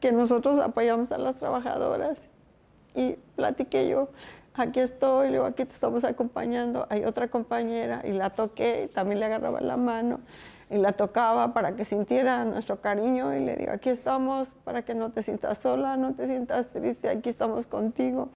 que nosotros apoyamos a las trabajadoras. Y platiqué yo, aquí estoy, luego aquí te estamos acompañando. Hay otra compañera y la toqué, y también le agarraba la mano y la tocaba para que sintiera nuestro cariño y le digo, aquí estamos para que no te sientas sola, no te sientas triste, aquí estamos contigo.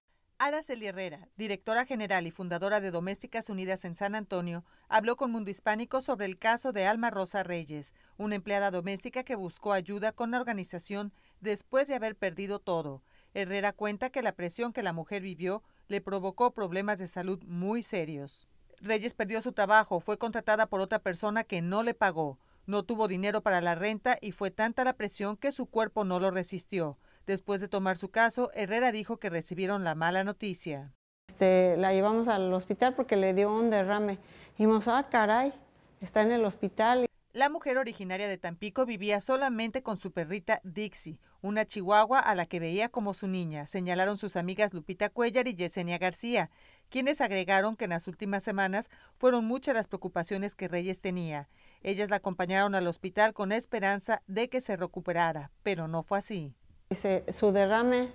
Araceli Herrera, directora general y fundadora de Domésticas Unidas en San Antonio, habló con Mundo Hispánico sobre el caso de Alma Rosa Reyes, una empleada doméstica que buscó ayuda con la organización después de haber perdido todo. Herrera cuenta que la presión que la mujer vivió le provocó problemas de salud muy serios. Reyes perdió su trabajo, fue contratada por otra persona que no le pagó, no tuvo dinero para la renta y fue tanta la presión que su cuerpo no lo resistió. Después de tomar su caso, Herrera dijo que recibieron la mala noticia. Este, la llevamos al hospital porque le dio un derrame. Dijimos, ah, caray, está en el hospital. La mujer originaria de Tampico vivía solamente con su perrita Dixie, una chihuahua a la que veía como su niña, señalaron sus amigas Lupita Cuellar y Yesenia García, quienes agregaron que en las últimas semanas fueron muchas las preocupaciones que Reyes tenía. Ellas la acompañaron al hospital con esperanza de que se recuperara, pero no fue así. Dice, su derrame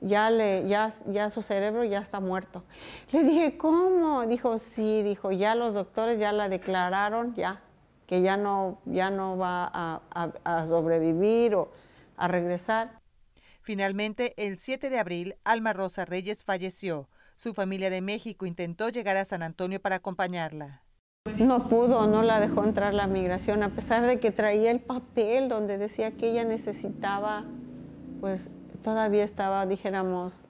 ya, le, ya, su cerebro ya está muerto. Le dije, ¿cómo? Dijo, sí, dijo, ya los doctores ya la declararon, ya, que ya no, ya no va a, a sobrevivir o a regresar. Finalmente, el 7 de abril, Alma Rosa Reyes falleció. Su familia de México intentó llegar a San Antonio para acompañarla. No pudo, no la dejó entrar la migración, a pesar de que traía el papel donde decía que ella necesitaba pues todavía estaba, dijéramos,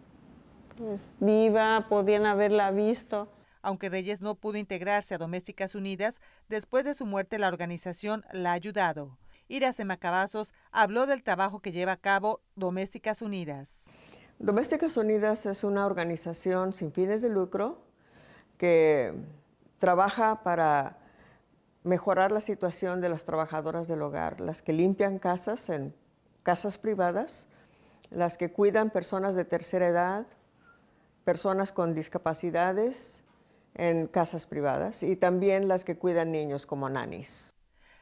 pues, viva, podían haberla visto. Aunque Reyes no pudo integrarse a Domésticas Unidas, después de su muerte la organización la ha ayudado. Ira Semacabazos habló del trabajo que lleva a cabo Domésticas Unidas. Domésticas Unidas es una organización sin fines de lucro que trabaja para mejorar la situación de las trabajadoras del hogar, las que limpian casas en casas privadas las que cuidan personas de tercera edad, personas con discapacidades en casas privadas y también las que cuidan niños como nanis.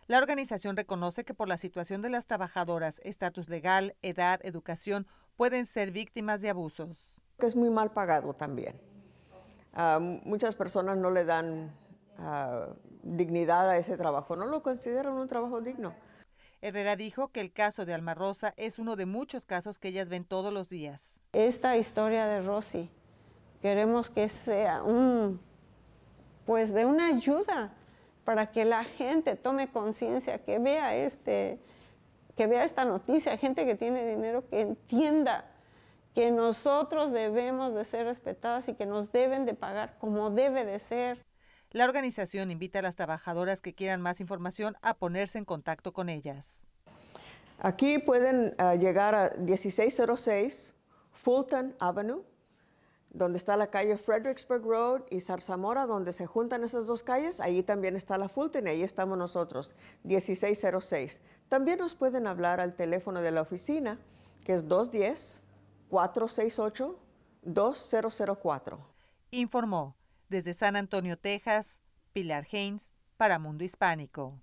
La organización reconoce que por la situación de las trabajadoras, estatus legal, edad, educación, pueden ser víctimas de abusos. Que es muy mal pagado también. Ah, muchas personas no le dan ah, dignidad a ese trabajo, no lo consideran un trabajo digno. Herrera dijo que el caso de Alma Rosa es uno de muchos casos que ellas ven todos los días. Esta historia de Rosy, queremos que sea un, pues de una ayuda para que la gente tome conciencia, que vea este, que vea esta noticia, gente que tiene dinero que entienda que nosotros debemos de ser respetadas y que nos deben de pagar como debe de ser. La organización invita a las trabajadoras que quieran más información a ponerse en contacto con ellas. Aquí pueden ah, llegar a 1606 Fulton Avenue, donde está la calle Fredericksburg Road y Zarzamora, donde se juntan esas dos calles, Allí también está la Fulton y ahí estamos nosotros, 1606. También nos pueden hablar al teléfono de la oficina, que es 210-468-2004. Informó desde San Antonio, Texas, Pilar Haynes, para Mundo Hispánico.